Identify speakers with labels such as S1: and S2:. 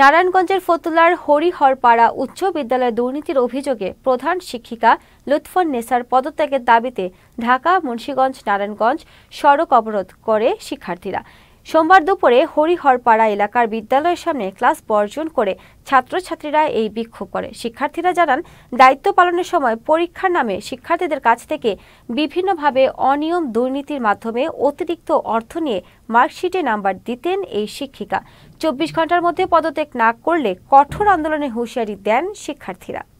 S1: নারায়ণগঞ্জের ফতুলার হরিহরপাড়া উচ্চ বিদ্যালয়ে দুর্নীতির অভিযোগে প্রধান শিক্ষিকা লুৎফন নেসার পদত্যাগের দাবিতে ঢাকা মুন্সীগঞ্জ নারায়ণগঞ্জ সড়ক অবরোধ করে শিক্ষার্থীরা সোমবার দুপুরে হরিহরপাড়া এলাকার বিদ্যালয়ের সামনে ক্লাস বর্জন করে ছাত্রছাত্রীরা এই বিক্ষোভ করে শিক্ষার্থীরা জানান দায়িত্ব পালনের সময় পরীক্ষার নামে শিক্ষার্থীদের কাছ থেকে বিভিন্নভাবে অনিয়ম দুর্নীতির মাধ্যমে অতিরিক্ত অর্থ নিয়ে মার্কশিটে নাম্বার দিতেন এই শিক্ষিকা চব্বিশ ঘন্টার মধ্যে পদত্যাগ না করলে কঠোর আন্দোলনে হুঁশিয়ারি দেন শিক্ষার্থীরা